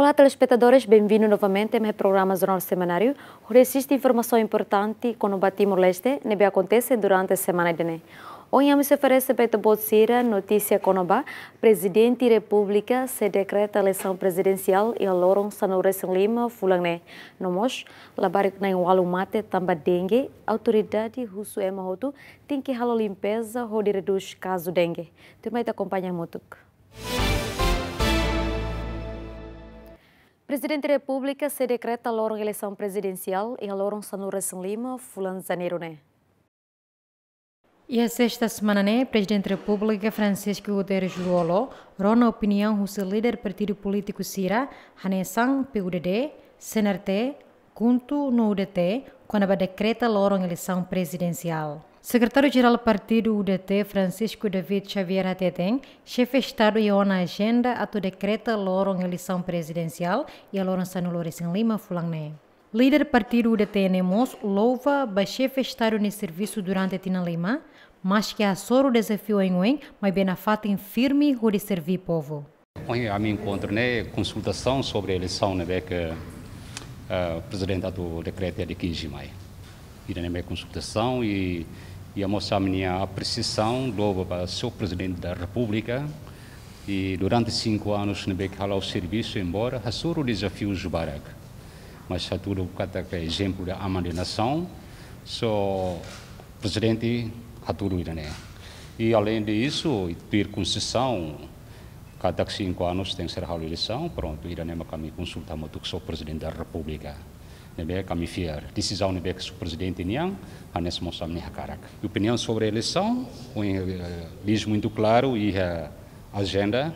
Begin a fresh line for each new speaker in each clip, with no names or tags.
Olá, telespectadores, bem vindos novamente ao meu programa Jornal Semanário, onde existe informação importante que no Timor-Leste nebe né, acontece durante a semana de né. Hoje me ofereço para Botsira notícia conoba, presidente da República se decreta eleição presidencial e aloram Sanuresan Lima fulangné. Nomos, labarik na walu mate tamba dengue, autoridade russo emahotu é tem que ralo limpeza ou reduz caso dengue. Também te acompanha muito. Presidente da República se decreta logo eleição presidencial e logo Sanu Recém Lima, fulano janeiro, né?
E esta semana, né, Presidente da República Francisco Guterres Luolo, rona opinião do líder partido político Sira, Hanesang PUDD, Senarte, Kuntu no UDT, quando decreta logo eleição presidencial. Secretário-Geral do Partido UDT, Francisco David Xavier Ateteng, chefe de Estado e ONU Agenda, ato decreta lorong eleição presidencial e a Lorenzano em Lima Fulangne. Líder do partido UDT Nemos louva o chefe de Estado no serviço durante a Tina Lima, mas que a o desafio em um, mas bem a fata em firme de servir povo.
Hoje a mim encontro né, consultação sobre a eleição né, que uh, eh, presidente do decreto é de 15 de maio. Irei né, consultação e e a mostrar a minha apreciação do seu presidente da República. E durante cinco anos, não ela o serviço embora, assuro desafio do Barak. Mas Saturo Kata é exemplo da ama de nação, sou presidente Haturo Irané. E além disso, ter concessão, cada cinco anos tem que ser a eleição, pronto, Irané Makami consulta muito que sou presidente da República. Nebe Decisão do que o presidente Niang, Hannes Mossamni Hakarak. Opinião sobre a eleição, eh, diz muito claro e a agenda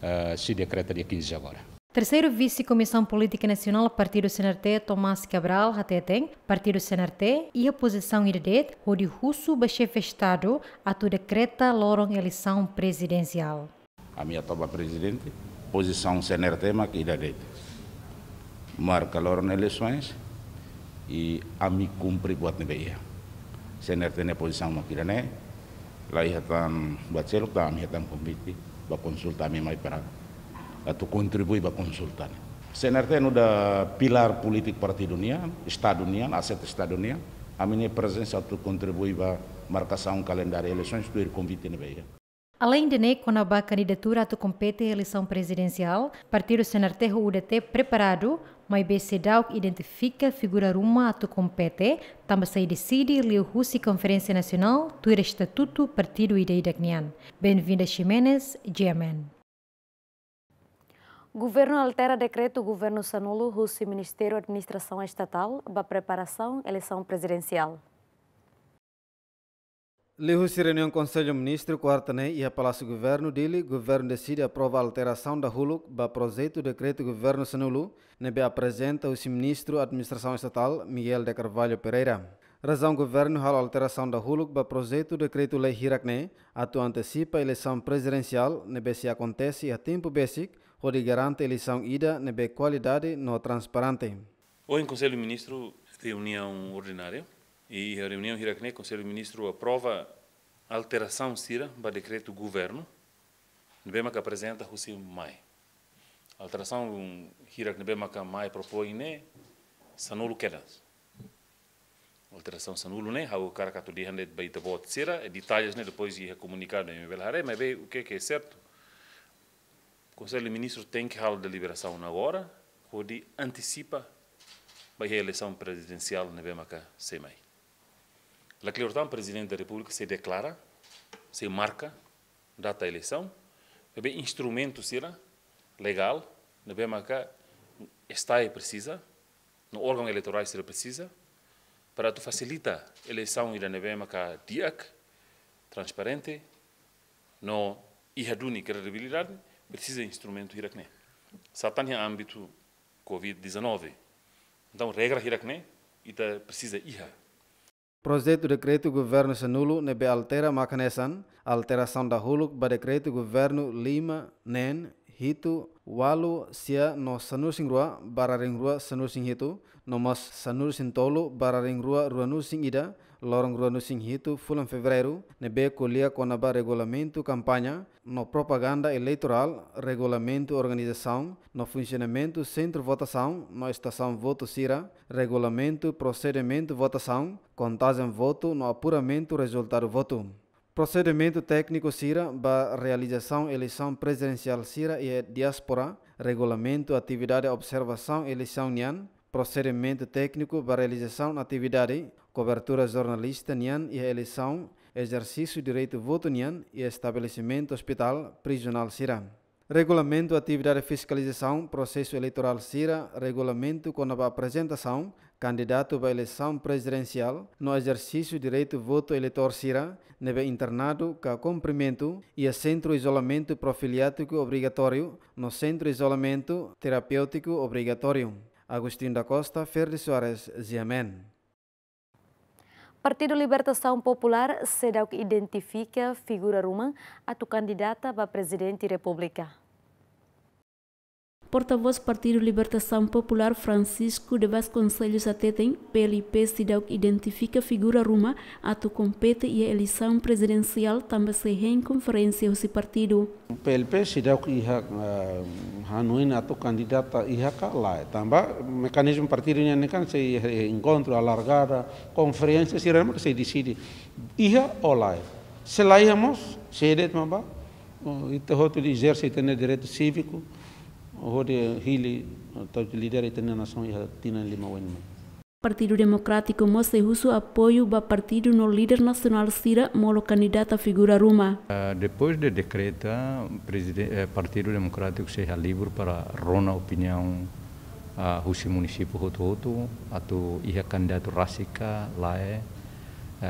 eh, se decreta dia 15 de agora.
Terceiro vice-comissão política nacional Partido CNRT, Tomás Cabral Hateteng, Partido CNRT e oposição Irdet, Rodi Russo chefe Estado, atu decreta lorong eleição presidencial.
A minha toba presidente, posição CNRT, mak Irdet. marca Loronel Soins i ami kumpri buat nebeia. Senertene posisi makirane laihatan buat selok tam hiatan komiti ba konsultan ami mai para atau kontribui ba konsultan. Senertene udah pilar politik parti dunia, sta dunia, aset sta dunia. ne presensi tu kontribui ba marca sa kalendari calendario elezioni stuir ne
Além de a candidatura a compete eleição presidencial, Partido Senarterro UDT preparado, mas BCDAO identifica figura ruma a compete, também se decide o Russi Conferência Nacional, tuir Estatuto Partido Idei Dagnian. Bem-vinda Ximenes, GMN.
Governo altera decreto Governo Sanulo Russi Ministério Administração Estatal para preparação eleição presidencial.
Lihus o Conselho Ministro quarta e a Palácio Governo dele, Governo decide aprovar a alteração da HULUC para projeto decreto Governo Senulu, nebe apresenta o Ministro Administração Estatal, Miguel de Carvalho Pereira. Razão Governo hal alteração da HULUC para projeto decreto lei Hirakne, atu antecipa a eleição presidencial, nebe se acontece a tempo basic, onde garante a eleição ida, nebe qualidade no transparente.
Hoje Conselho Ministro, reunião ordinária, e a reunião Hiracné, Conselho de ministros aprova alteração CIRA para decreto do governo, bema que apresenta o mai. Alteração Hiracné bema que mai propõe né sanulo quedas. Alteração sanulo né, o cara que tu hande bem te bot CIRA, detalhes né depois de comunicar em Belharé, mas vê o que é que é certo. O Conselho de ministros tem que falar deliberação na hora, pode antecipa para a eleição presidencial na bema que semai. Naquele o presidente da República se declara, se marca data a eleição, é instrumento será legal, não né, bem marca está e precisa, no órgão eleitoral será precisa, para tu facilita a eleição e da não é diac, transparente, no irraduni credibilidade, precisa de instrumento iracne. Satan é âmbito COVID-19. Então, regra iracne, e tá, precisa irra
Projeto do Decreto Governo ne nebe altera makanesan, altera da huluk ba Decreto Governo Lima Nen Hitu Walu Sia no sanusing Rua Bararing Rua sanusing Hitu no Mas Tolu Bararing Rua rua nusing Ida lorong rua nusing hitu fulan fevereiro nebe colia conaba regulamento campanha no propaganda eleitoral regulamento organização no funcionamento centro votação no estação voto sira regulamento procedimento votação contagem voto no apuramento resultado voto Procedimento técnico CIRA para realização eleição presidencial CIRA e diáspora, regulamento atividade observação eleição NIAN, procedimento técnico para realização atividade, cobertura jornalista nian e eleição, exercício direito voto nian e estabelecimento hospital prisional Sira. Regulamento atividade fiscalização, processo eleitoral Sira, regulamento com a apresentação, candidato para eleição presidencial no exercício direito voto eleitor Sira, neve internado com cumprimento e a centro isolamento profiliático obrigatório no centro isolamento terapêutico obrigatório. Agustin da Costa, Ferdi Soares, Ziamen.
Partido Libertação Popular se dá que identifica figura rumã a candidata para presidente da República.
porta-voz Partido Libertação Popular Francisco de Vasconcelos Atetem, PLP Cidadão identifica figura ruma, ato compete e a eleição presidencial também se em conferência o partido.
O PLP Cidadão iha ah, hanuin ato candidata iha lá, também mecanismo partido nem can se encontro alargada, conferência se realmente se decide iha ou lá. Se lá íamos, se é de mamá, e te direito cívico, Hore hili tau lidera itena nação e tina lima wenma.
Partido Democrático mostra o apoio ba partido no líder nacional Cira Molo candidata figura Ruma.
Uh, depois de decreta, o eh, Partido Democrático seja livre para rona opinião a uh, município hoto hoto, atau iha candidato rasika lae uh,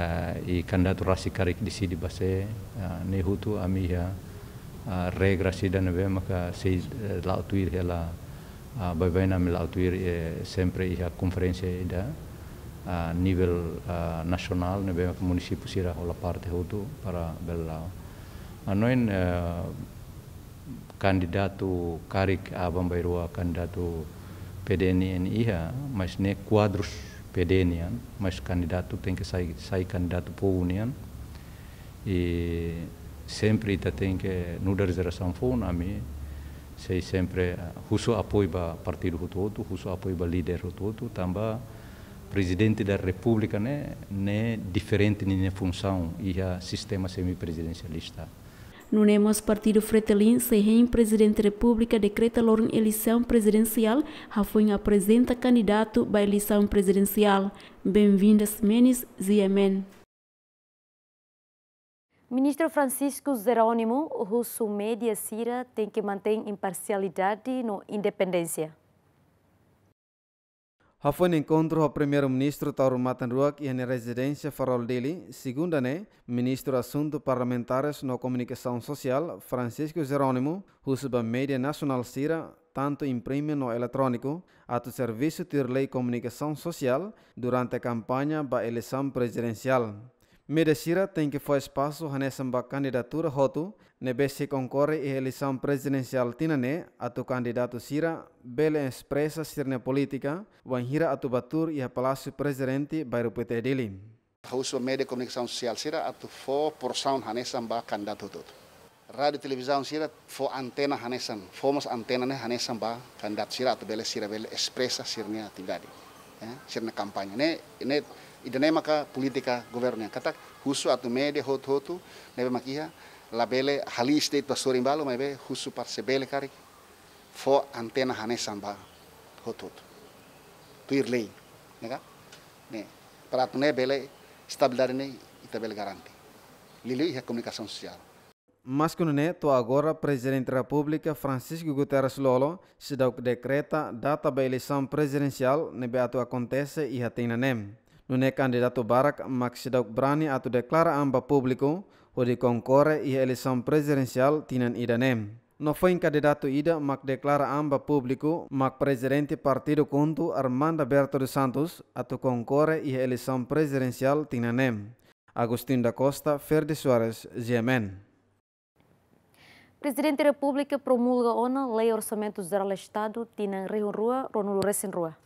eh, i candidato rasika rik disidi base uh, eh, ne hotu ami regra dan be maka sei lautuir hela babaina mi lautuir sempre iha konferensi ida a nasional, nacional ne be município sira hola parte hutu para bela, anoin kandidatu karik abam bairua kandidatu pedeni en iha mas ne kuadrus PDN mas kandidatu tengke sai sai kandidatu pounian e sempre tem Itatengue nuda reservação a mim sei sempre husu apoio para partido hutoto husu apoio para líder hutoto também presidente da república né né diferente nem função e a sistema semipresidencialista
no NEMOS Partido Fretelin, Sehen, Presidente da República, decreta logo eleição presidencial, já apresenta candidato para eleição presidencial. Bem-vindas, Menes Ziemen.
Ministro Francisco Jerônimo Russo Média Cira tem que manter imparcialidade e independência.
um encontro o primeiro-ministro Tauro Matanruak e na residência Farol Dili, Segundo, né, ministro assunto parlamentares na comunicação social Francisco Jerônimo, da Média Nacional Cira, tanto imprime no eletrônico, ato serviço de lei comunicação social durante a campanha da eleição presidencial. Medecira tem que faz passo nessa candidatura ne besi concorre e eleição presidencial ne atu candidato sira, bele expressa sirne política, wanhira atu batur ia a palácio presidente bairro PT Dili.
Hauso media comunicação social sira atu fo porção nessa candidato tudo. Radio televisão sira fo antena fo mas antena ne hanesan ba candidato sira atu bele sira bele expressa sirne atingadi. Eh, sirne kampanye ne, ne e daí maka política governo yang katak husu atu mede hot hotu nebe makia labele hali state basori balo mebe husu par sebele karik fo antena hanesan ba hot hot tuir lei nega ne para tu ne bele estabilidade ne itabele garante lili é comunicação social
Mas com neto agora, presidente da República Francisco Guterres Lolo se dá o decreta data da eleição presidencial, nebe ato acontece e já tem nem. é candidato Barack Maxidauk brani atu declara amba público o de concorre e eleição presidencial tinan idanem. No foi candidato ida mas declara amba público mas presidente partido conto Armando Berto Santos atu concorre e eleição presidencial tinanem. Agostinho da Costa, Ferdi Soares, GMN.
Presidente da República promulga ona Lei Orçamento Geral do Estado, Tina Rio Rua, Ronulo Rua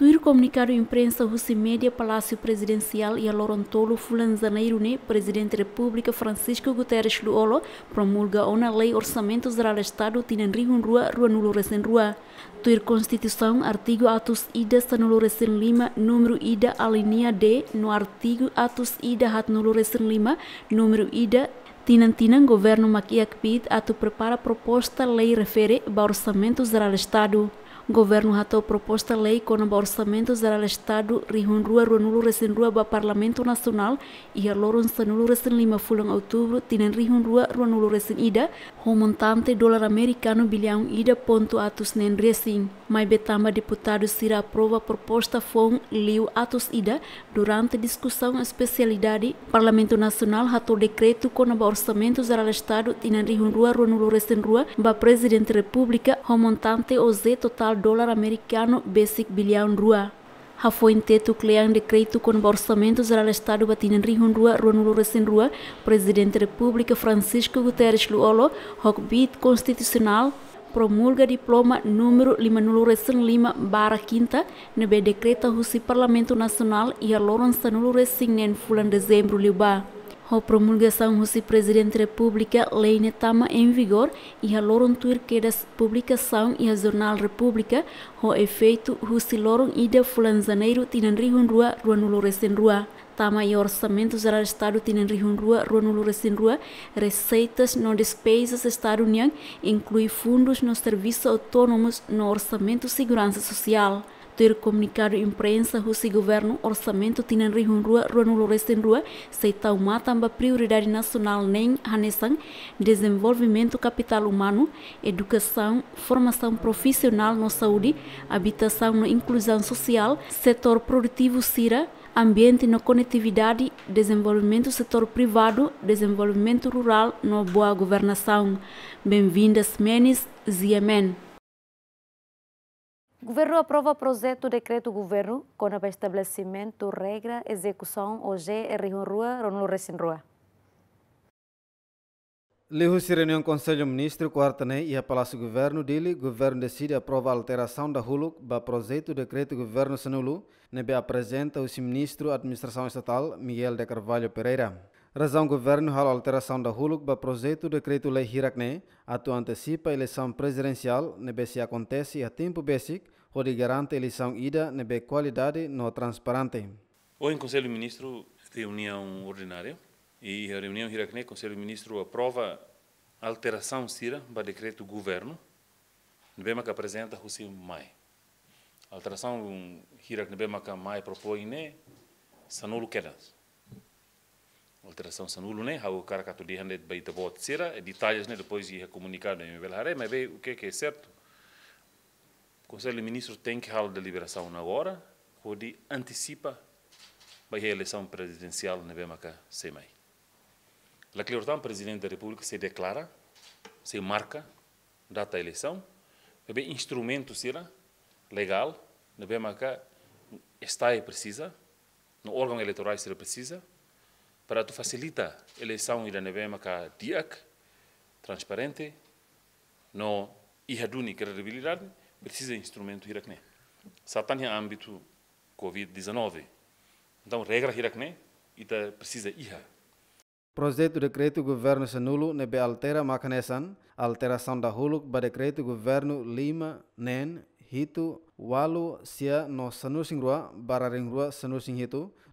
tuir comunicado imprensa Rússia Média, Palácio Presidencial e a Fulan Fulanzaneirune, né? Presidente da República Francisco Guterres Luolo, promulga uma lei Orçamento Geral do Estado Tinanrigun Rua, Rua Nulo Recen Rua. Tuir Constituição, artigo Atos Ida Sanulo Recen Lima, número Ida alinea D, no artigo Atos Ida Hat Nulo Recen Lima, número Ida Tinantinang governo Makiak Pid ato prepara proposta lei refere ao orçamento geral do Estado. O governo ratou proposta lei com o orçamento geral Estado rihunrua ruanulo resenrua ba Parlamento Nacional e a loron sanulo resen lima fulan outubro tinen rihunrua ruanulo resen ida homontante dólar americano bilhão ida ponto atos nen resin. Mai betamba deputado sira aprova proposta fon liu atos ida durante discussão especialidade Parlamento Nacional ratou decreto com o orçamento geral Estado tinen rihunrua ruanulo resenrua ba Presidente República homontante oze total Dolar americano basic bilion rua. Ha tetu intento de um decreto com orçamento geral Estado batinen rihun rua ruanulo recém rua, Presidente da Francisco Guterres Luolo, hokbit konstitusional promulga diploma número 505 lima quinta nebe dekreta husi Parlamento Nasional e a loron sanulu recém nen fulan dezembro a promulgação do Presidente da República, lei netama em vigor e a loron que é publicação e a Jornal República, o efeito do loron ida de fulan janeiro tinan rihun rua, rua nulo rua. Tama e orçamento geral Estado tinan rihun rua, rua nulo rua, receitas no despesas Estado União, inclui fundos no serviço autônomos no orçamento segurança social ter comunicado à imprensa que o governo orçamento tinan em rua rua no loresten rua seitau matamba prioridade nacional nem hanesan desenvolvimento capital humano, educação, formação profissional no saúde, habitação na inclusão social, setor produtivo sira, ambiente na conectividade, desenvolvimento setor privado, desenvolvimento rural na boa governação. Bem-vindas, Menes ziamen.
O Governo aprova o projeto decreto governo com o estabelecimento regra execução hoje é Rio Rua ou no Recin Rua.
Leu se reunião Conselho Ministro quarta-feira e a Palácio Governo dele, Governo decide aprova a alteração da HULUC para projeto decreto Governo Sanulu, nebe apresenta o Ministro Administração Estatal Miguel de Carvalho Pereira. Razão governo hal alteração da huluk ba projeto decreto lei hirakne atu antecipa eleição presidencial nebe se acontece a tempo basic onde garante eleição ida nebe qualidade no transparente.
Hoje em Conselho de Ministro reunião ordinária e a reunião hirakne Conselho de Ministro aprova alteração sira ba decreto governo nebe que apresenta José Mai. Alteração hirakne nebe que Mai propõe ne sanulo quedas alteração se anula, né? O cara que dia anda de baita bote cera, é detalhes, né? Depois ia comunicar no nível haré, mas veio o que é que é certo? O Conselho de Ministros tem que falar deliberação agora, pode antecipa a eleição presidencial na BMK semai. La Cleortan, presidente da República, se declara, se marca data da eleição, é bem instrumento será legal, na BMK está e precisa, no órgão eleitoral será precisa, para tu facilitar a eleição e da nevema ka diak transparente no ihaduni credibilidade precisa instrumento hirakne satan é âmbito covid-19 então regra hirakne ita precisa iha
Projeto Decreto Governo Sanulo nebe altera makanesan alteração da huluk ba Decreto Governo Lima nen hitu walu sia no sanur bararingrua sanur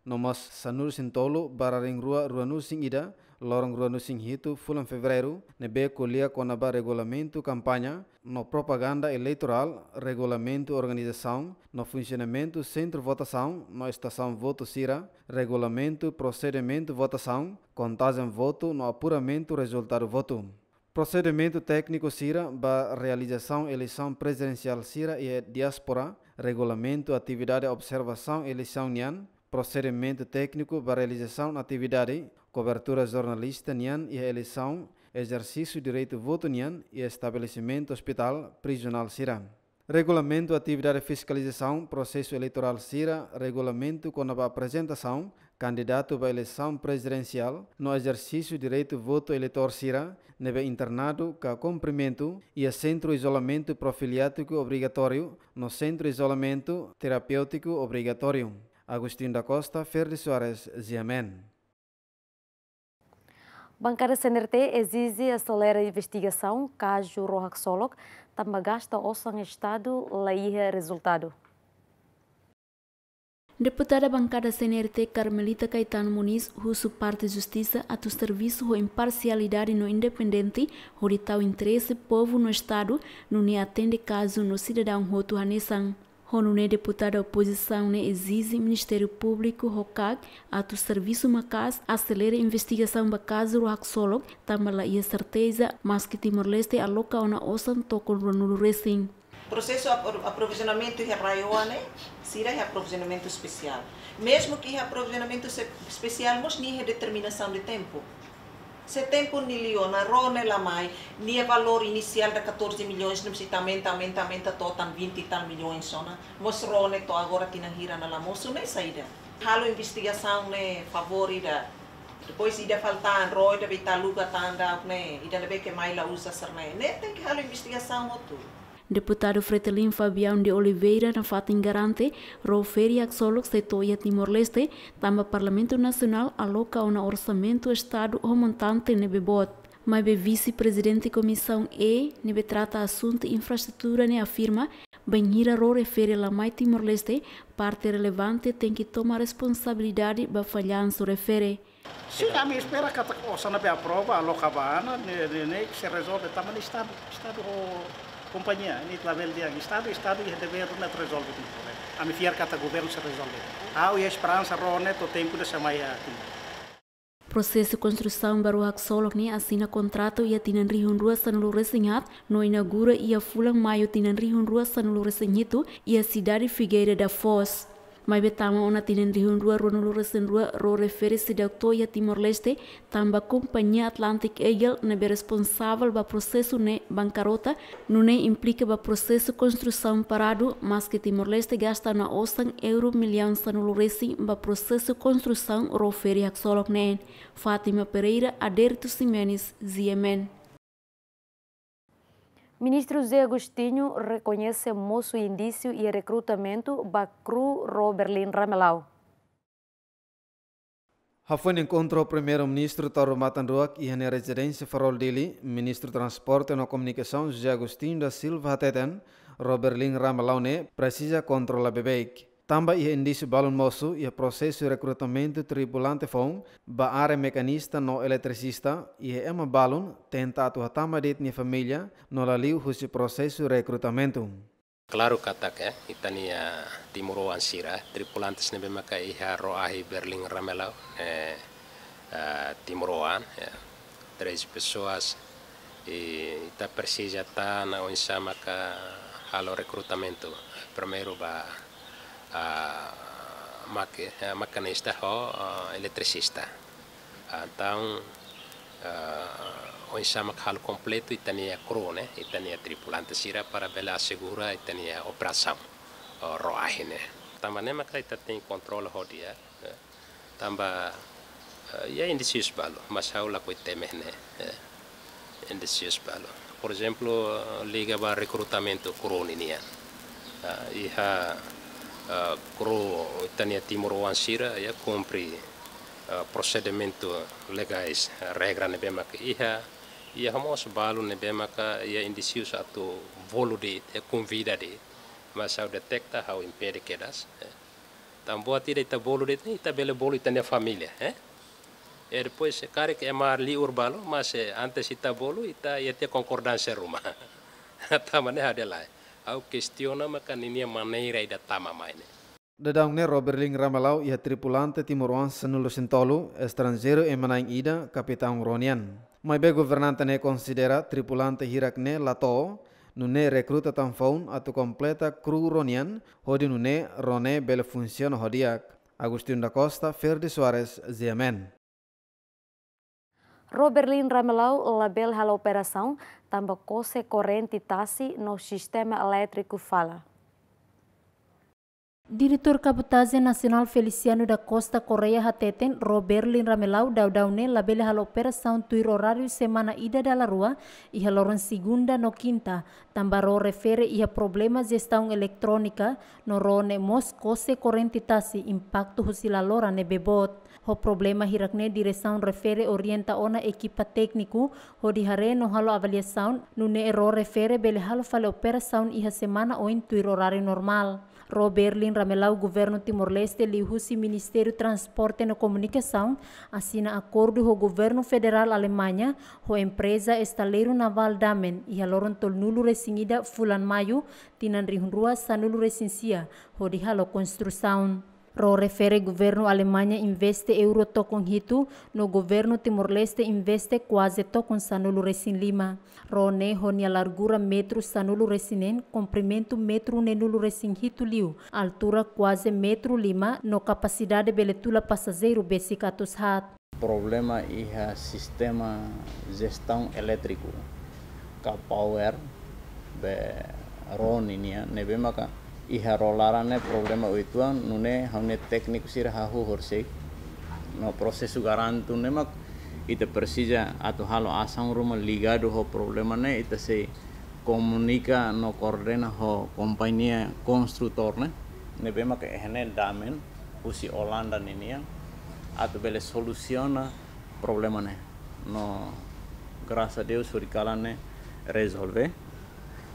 nomas sanur sin tolu bararing rua ruanu sing ida lorong ruanu sing hitu fulan fevereiro nebe colia conaba regulamento campanha no propaganda eleitoral regulamento organização no funcionamento centro votação no estação voto sira regulamento procedimento votação contagem voto no apuramento resultado voto Procedimento técnico sira para realização eleição presidencial sira e diáspora, regulamento atividade observação eleição NIAN, procedimento técnico para realização da atividade, cobertura jornalista nian e eleição, exercício direito voto nian e estabelecimento hospital prisional Sirã. Regulamento atividade fiscalização, processo eleitoral CIRA, regulamento com a apresentação, candidato para eleição presidencial, no exercício direito voto eleitor CIRA, neve internado, ca cumprimento e a centro isolamento profiliático obrigatório, no centro isolamento terapêutico obrigatório. Agostinho da Costa, Ferdi Soares, Ziamen.
Bancada CNRT exige acelera a investigação caso Rohak Solok também gasta o em Estado leia resultado.
Deputada bancada CNRT Carmelita Caetano Muniz russo parte justiça a tu serviço ou imparcialidade no independente ou de tal interesse povo no Estado, não ne atende caso no cidadão Roto Hanessan deputado deputada oposição ne né, exige Ministério Público a atu serviço macas acelera investigação do caso Haksolog tambala ia certeza mas que Timor-Leste aloca ona osan tokon ronulu resin.
Processo aprovisionamento de raioane né? será aprovisionamento especial. Mesmo que aprovisionamento especial, mas nem determinação de tempo setembro niliona rone la mai nia valor inicial da 14 milhões não se aumentar, aumenta aumenta total 20 e tal milhões só na mos rone to agora tina gira na la moço nem saída halo investigação né favorita depois ida faltar roi da bitaluga tanda né ida lebe que mais la usa sarne né tem
que halo investigação
outro
Deputado Fretelin Fabião de Oliveira na fata garante, Roferia Axolog Setoia Timor-Leste, tamba Parlamento Nacional aloca um orçamento Estado remontante no Bebot. Mas vice-presidente Comissão E, nebe trata assunto infraestrutura ne né, afirma, banheira ro refere la mai Timor-Leste, parte relevante tem que tomar responsabilidade ba falhanço refere.
Sim, a minha espera que a na prova, a locavana, né, né, que se resolve, também está, está companhia, a la fel ah, de ani. Statul, statul e de veru ne rezolvă din probleme. Am fier ca guvernul să rezolve. Au e speranța rone tot timpul să mai atingă.
Processo de construção Baruac Sologni assina contrato e a Tinan Rihun Rua Sanulu Resenhat, no inaugura e a Fulan Maio Tinan Rihun Rua Sanulu Resenhito e a cidade Figueira da Foz maibe tama ona tinendrihun rua rua nulu resen rua ro refere se ya Timor Leste tamba companhia Atlantic Eagle na be responsável ba processo ne bancarota no ne implica ba processo construção parado mas que Timor Leste gasta na osan euro milhão sanulu resi ba processo construção ro feri haksolok ne Fátima Pereira Aderto Simenes Ziemen Ministro
Zé Agostinho reconhece moço indício e recrutamento Bacru Roberlin Ramelau.
Hafun encontrou o primeiro-ministro Toro Matanduak e na residência Farol Dili, ministro do Transporte e Comunicação José Agostinho da Silva Ateten, Roberlin Ramelau, precisa controlar Bebeik. Tamba ia indício balon moço o processo de recrutamento tripulante foi ba área mecanista no eletricista e é uma balon tenta atuar tamba de minha família no laliu husi processo de recrutamento.
Claro katak eh itania timuro ansira tripulantes nebe maka iha roahi Berling Ramelau eh, uh, eh, três pessoas e tá precisa tá na onde chama halo recrutamento primeiro ba a maquinista ou eletricista. Então, o chama calo completo e tinha crew, né? E tinha tripulante sira para a segura e tinha operação, roagem, né? Também nem mais que tá tem controle dia né? Também eh, é indicioso balo, mas há é o lá coitê mesmo, né? É, é indeciso balo. Por exemplo, liga para recrutamento crew, né? Ah, e há... Eh, kru Tania Timur Wansira ya kumpri eh, procedimento legais regra ne bemaka iha iha homo ya, ya. ya. balu ne bemaka iha indisiu satu volu de te kumvida de mas au detecta how impede quedas tamboa tira ita bolo de ita bele bolo tania familia eh e depois cara que li urbalo mas antes ita bolu ita ia te concordance rumah. tamane ada hadelai au questiona ma caninia maneira ida e tama maine.
Dadang ne Roberling Ramalau ia tripulante timoruan senulu sintolu estrangeiro e manaing ida kapitang Ronian. Mai be governante ne considera tripulante hirak ne lato nune rekruta tan faun atu kompleta kru Ronian hodi nune Rone bele funsiona hodiak. Agustin da Costa, Ferdi Suarez, Ziamen.
Roberlin Ramelau label a operação, também cose corrente tassi no sistema elétrico fala.
Director Cabotagem Nacional Feliciano da Costa Correia Hateten, Roberlin Ramelau, la la hal operación tuir horario semana ida da rua, iha loran segunda no quinta. Ro refere ia problema gestão electrónica, no rone mos cose correntitasi impacto lo ne bebot. Ho problema hirakne dirección refere orienta ona equipa técnico, ho dihare no halo no nune erro refere bele halo fale y ia semana oin tuir horario normal. Roberlin Ramelau, governo Timor-Leste, liu-se Ministério Transporte e Comunicação, assina acordo com o governo federal Alemanha, com a empresa Estaleiro Naval Damen e a Loronto Nulo Resinida Fulan Maio, Tinanrihunrua Sanulo Resincia, com a construção. Ro refere governo Alemanha investe euro tocon hitu, no governo Timor-Leste investe quase tocon sanulu recin lima. Ro ne honia largura metro sanulu recinen, comprimento metro nenulu recin hitu liu, altura quase metro lima, no capacidade beletula passageiro besicatus hat.
Problema é o sistema de gestão elétrico, ka power, be ron inia, nebemaka, iha rolarane problema uituan nune haune teknik sir hahu no prosesu garantu nemak ite persija atau halo asang rumah ligado ho problema ne ite se komunika no koordena ho kompania konstruktor ne ne bema ke ehne damen usi Olanda yang atau bele solusiona problema ne no kerasa Deus hurikalane ne resolve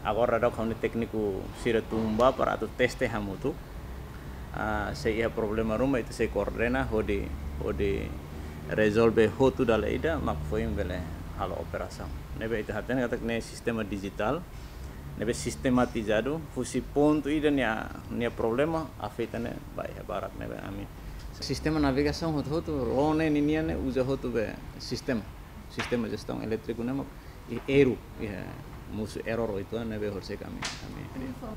agora dok kauni tekniku sira tumba para tu teste hamutu uh, ah, se ia problema rumah itu se koordena hodi hodi resolve hotu dala ida mak foim um bele halo operasam nebe itu haten katak ne sistema digital nebe sistematizado fusi tu ida nia nia problema afetane ne bai barat nebe ami sistema navegação hotu tu rone ninia ne uja tu be sistema sistema aja elétrico ne mak eru yeah musu error itu kan nabe horse kami kami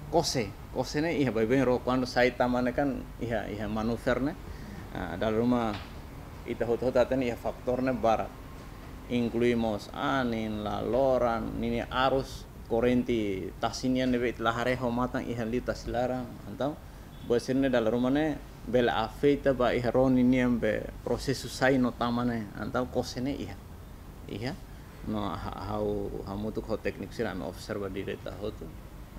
kose kose ne iya bayi ro kuando saita mana kan iya iya manuver ne nah, dalam rumah ita hot hot aten iya faktor ne barat inkluimos anin laloran nini arus korenti tasinian nebe hare homatan iya li tasilarang antau ne dalam rumah ne bela afeita ba iya ron ini yang be proses susai ne antau kose ne iya iya no, how hamutu kau teknik sila me officer ba direta hotu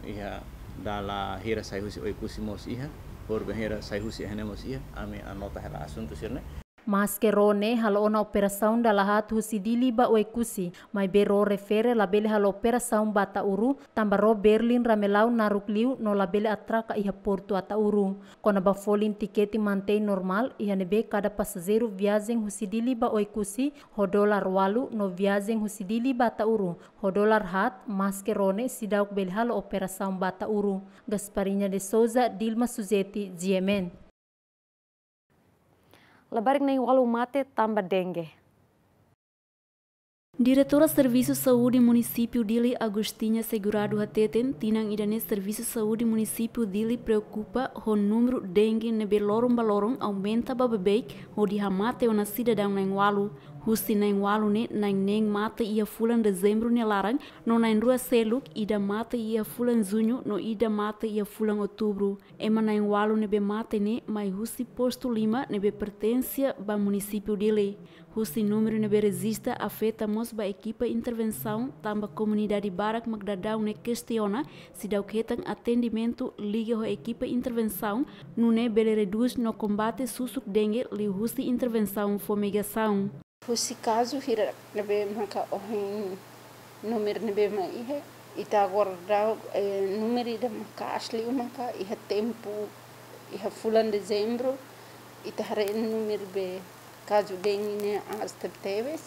iha dala hira sai husi oi kusi mos iha por hira sai husi hene mos iha ami anota hela tu sirne
Maskerone ke rone halo ona operasaun husi husidili ba oekusi mai bero refere labele halo operasaun bata uru ro Berlin ramelau naruk liu no labele atraka iha portu ata uru kona ba folin tiketi mantei normal iha nebe kada pasazeru viazen husidili ba oekusi ho dolar walu no viazen husidili bata uru ho dolar hat maskerone sidauk bele operasaun bata uru Gasparinya de Souza Dilma Suzeti Jemen lebarik nai walu mate tambah dengge.
Direktur Servisu Saúde Munisipiu Dili Agustinya Segurado Hateten, tinang idane Servisu Saúde Munisipiu Dili preocupa ho número dengue lorong belorong aumenta babebeik ho dihamate ona sida cidadão na walu. Husi neng walu ne neng nem mata ia fulan dezembro ne larang, no neng rua seluk ida mata ia fulan junho, no ida mata ia fulan outubro. Ema neng o ne be mata ne, mai Husi posto lima ne be pertencia ba município dele. Husi número ne be resista afeta mos ba equipa intervenção, tamba comunidade barak magdadão ne questiona se dau ketan atendimento liga ho equipa intervenção, nune ne bele reduz no combate susuk dengue li Husi intervenção fumigação
fusikazu hira nabe maka ohin numir nabe ma ihe ita guarda numeri da maka asli maka iha tempo iha fulan dezembro ita hare numir be caso denine as tebes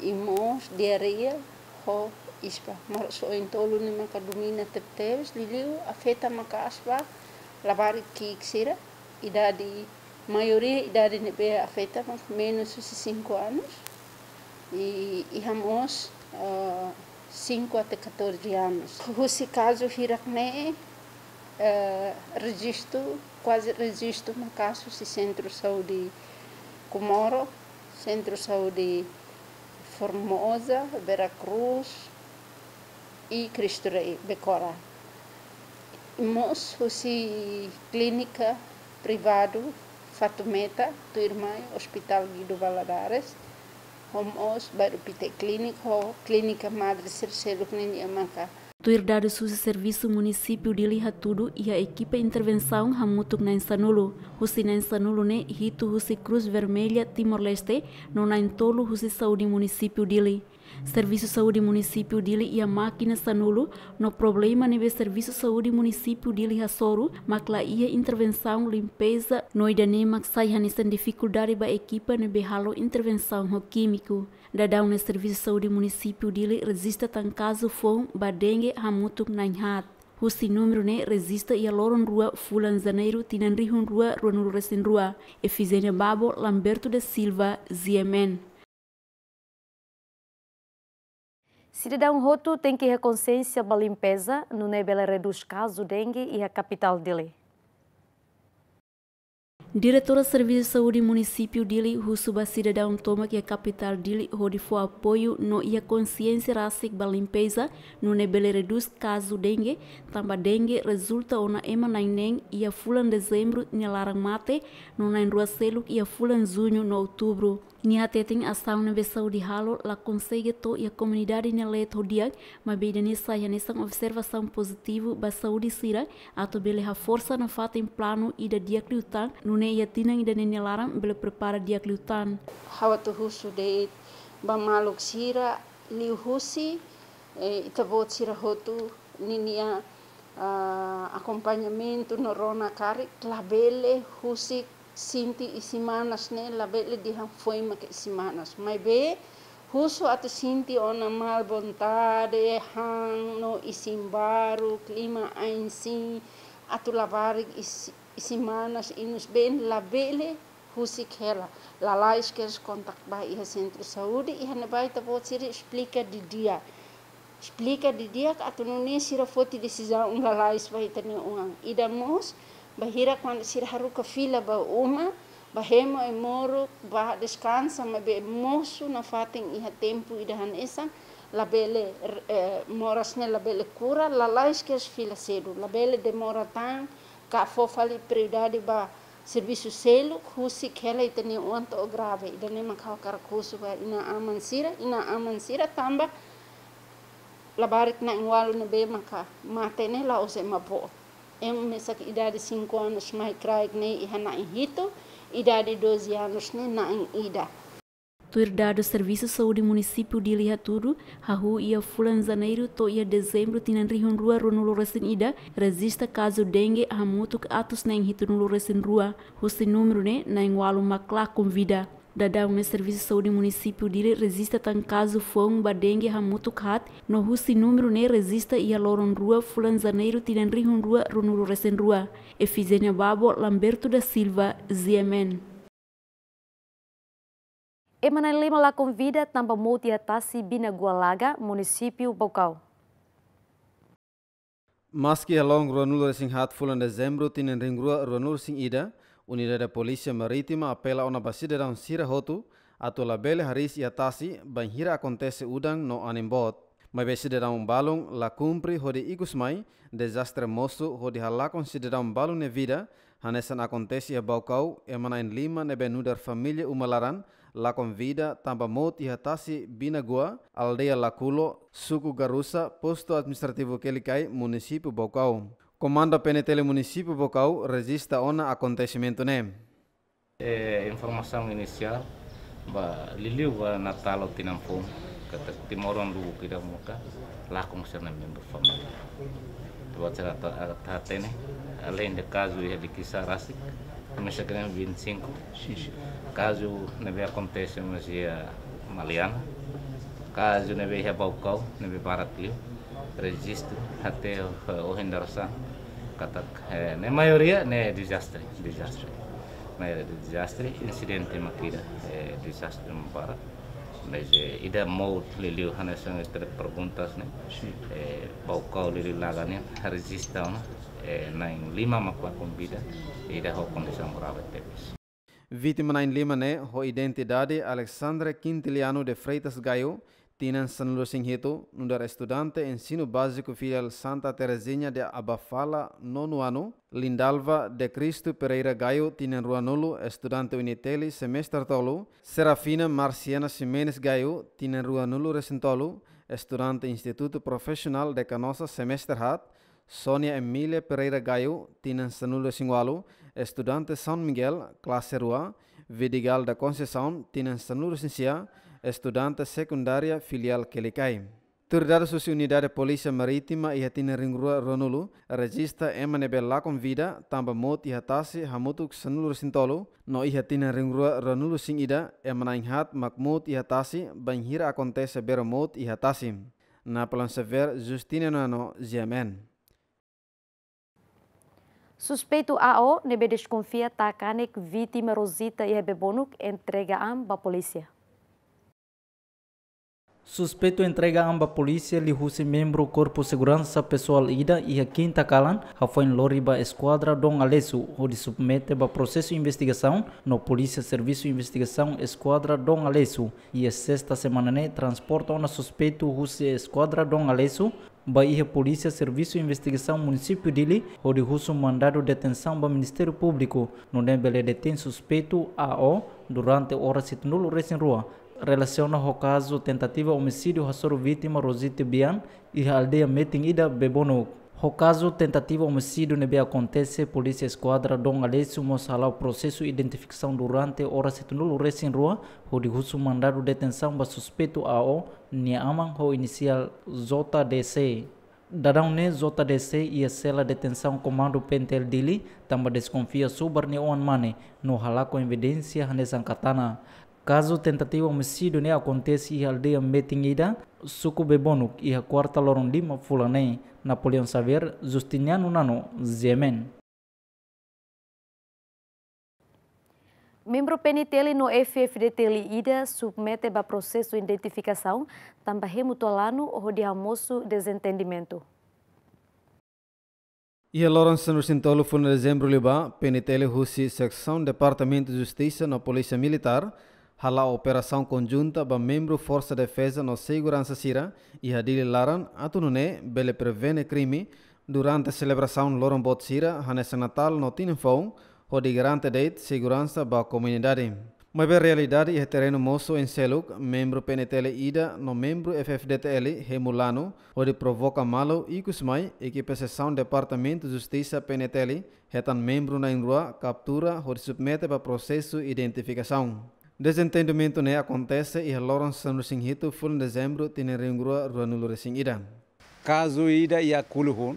e mos diarreia ho ispa mar so em tolo ni maka domina tebes liliu afeta maka aspa lavar ki xira idade a maioria idade é afeta menos de 5 anos e, e Ramos uh, ah, 5 até 14 anos. Esse caso Hiracne uh, ah, registro, quase registro no caso de Centro de Saúde Comoro, Centro de Saúde Formosa, Veracruz e Cristo Rei, Becora. Temos clínica privada Fatumeta, Turmai, Hospital Guido Valadares, Home Os, Barupite Clínico, Ho, Clínica Madre Cerceiro, Clínica
Tuirdado Susi Serviço Município de Lihatudo e a equipe intervenção Ramutuk na Insanulu. Husi na Insanulu ne Rito Husi Cruz Vermelha Timor-Leste, no na Intolo Husi Saúde Município de Li. Serviço Saúde Município dili ia máquina sanulu, no problema neve Serviço Saúde Município dili Rassoru, makla ia intervenção limpeza, noida ne maksai hanisan dificuldade ba equipa nebe halo intervenção ho químico. Dadau ne Serviço Saúde Município Li resista tan caso fom ba dengue hamutuk nanhat. Husi número ne resista ia e loron rua fulan janeiro tinan rihun rua ruanuru resin rua. Efizenia Babo Lamberto da Silva, ZMN.
Cidadão Roto tem que reconsciência para limpeza, no Nebela reduz caso dengue e a capital dele.
Diretora Serviço de Saúde Município Dili, Rusuba Cidadão toma que é a capital Dili rodifou apoio no e a consciência racic ba limpeza no nebele reduz caso dengue, tamba dengue resulta na ema naineng e a fulan dezembro em mate, no nain ruaseluk e a fulan junho no outubro. Nia teteng asang na besau di halo la consegue to e komunidade comunidade na le todiak, ma beida nessa ya nessa observação positivo ba saúde sira, ato bele ha forsa na fata em plano ida dia diak liutan, nune ya tinang ida da nilaram bele prepara diak liutan.
Hawa to husu deit ba maluk sira liu husi, eh, itabot sira hotu ninia uh, akompanyamento no rona klabele labele husik sinti isimanas ne labele dihan foi ma que isimanas mai be huso at sinti ona mal vontade han no isimbaru klima ainsi atu lavar is, isimanas inus ben labele husi kela la lais kontak ba iha centro saudi iha ne baita pode ser explica de dia explica de dia atu no ne sira foti decisão la lais vai ter ida mos bahira quando se haruka fila ba uma bahemo e moro ba descansa ma be moço na fating iha tempo e dahan essa labele eh, moras ne labele cura la lais que as fila cedo labele demora tan ka fofali prioridade ba serviço selo husi kela itene onto o grave idane makau kar kusu ba ina amansira ina amansira tamba labarit na ingwalo ne be maka matene la ose mapo eu essa idade de 5 anos mais craig nem e na hito idade de 12 anos nem na ida
Tuir dado Serviço Saúde Município de Lihaturu, Rahu ia fulan janeiro to ia dezembro tinan rihun rua runulu resin ida, resista caso dengue hamutuk atus neng hitu nulu resin rua, husi número ne neng walu makla com vida da Dalme Serviço de Saúde Município dire resista tan caso fong ba dengue hamutu kat no husi número ne resista ia loron rua fulan janeiro tinen rihun rua runuru resen rua Efizenia Babo Lamberto da Silva Ziemen Emanan lima la convida
tampa multi atasi binagualaga município Bocau.
Maski along ronul resing hat fulan dezembro tinan ringrua ronul sing ida, unidade da Maritima Marítima apela ona basida da sira hotu, atu labele haris e banhira akontese udang no animbot. Mas basida da um la cumpre hode igus mai, desastre mosu hode halá considera ne vida, hanesan akontesi e balcau, e mana lima ne benudar família umalaran, Lakon vida tamba mot e bina gua aldea lakulo suku garusa, posto administrativo munisipu bau kau. Comando PNTL Município Bocau resiste a um acontecimento nem. Né?
É, informação inicial, ba liliu ba Natal o que kata timoron lá kita muka lakung sana member family. Tuwa sa né além de caso ele de kisar assim, começa com 25. Caso não acontece mas é maliana caso june be neve para nebe barat registro até eh, o hendarsa katak eh, ne né, maioria ne né, é desastre desastre maioria de desastre incidente makira é desastre para mas mas eh, ida mout liliu hanesan estre perguntas né bau kau liliu laganin né? registro na em Lima makuakon vida ida ho condição grave
tepis Vítima na em Lima, né? o identidade Alexandre Quintiliano de Freitas Gaio, Tinan San Lucing Hito, nundar estudante ensino básico filial Santa Teresinha de Abafala, nono ano, Lindalva de Cristo Pereira Gaio, Tinan Ruanolo, estudante Uniteli, semestre tolo, Serafina Marciana Ximenes Gaio, Tinan Ruanolo Recentolo, estudante Instituto Profissional de Canossa, semestre hat, Sônia Emília Pereira Gaio, Tinan Sanulo Singualo, estudante São Miguel, classe Rua, Vidigal da Conceição, Tinan Sanulo Sincia, estudante secundaria filial Quelicai. susi Unidade Polícia Marítima e Hatina Ringrua Ronulu, regista MNB lá vida, tamba mot e hatasi hamutuk senulur sintolo, no e Hatina Ringrua Ronulu singida, e manainhat makmut e hatasi, banhira acontece mot e hatasi. Na sever Justine Nano, Ziamen.
Suspeito AO, nebe desconfia takanek vítima Rosita e Bebonuk entrega am ba polícia.
Suspeito entrega ambas polícia e husi membro corpo segurança pessoal ida e a quinta calan hafain loriba esquadra dom alesu onde submete para processo investigação no polícia serviço investigação esquadra dom alesu e a sexta semana né transporta um suspeito husi esquadra dom para a Polícia Serviço Investigação Município Dili, onde russo mandado detenção para Ministério Público, no Nembele detém suspeito AO durante hora 7 recém rua relaciona o caso tentativa homicídio rassoro vítima Rosita Bian e aldeia Ida Bebono. O caso tentativa homicídio nebe acontece polícia esquadra Dom Alessio Mosala o processo identificação durante hora setunulu resin rua o de russo mandado detenção para suspeito ao Niaman o inicial JDC. Darão ne JDC e a cela detenção comando Pentel Dili também desconfia sobre Neon Mane no halaco evidência Hanesan Katana. Caso tentativa homicídio não né, aconteça em aldeia metingida, suco bebonu e a quarta Lorondima Fulanei, Napoleão Saver, Justiniano Nano, Zemen.
Membro peniteli no FFDTLI IDA submete para processo de identificação, também mutualano ou de almoço desentendimento.
E a Lawrence no Sintolo foi em dezembro, Libá, peniteli Rússia, secção Departamento de Justiça na Polícia Militar, hala operação conjunta ba membro Força Defesa no Segurança Cira e hadili laran atunune bele prevene crime durante a celebração Lorombot Cira hanesse Natal no Tinefão, hodi garante deit segurança ba comunidade. Mas a realidade é terreno moço em Seluk, membro PNTL Ida, no membro FFDTL Remulano, onde provoca malo e cusmai, equipe sessão Departamento de Justiça PNTL, retan membro na Inrua, captura, onde submete para processo identificação. Desentendimento ne né, acontece e a sendo sing hito em dezembro tine ringrua ruanulo sing ida. Caso ida ia kulhun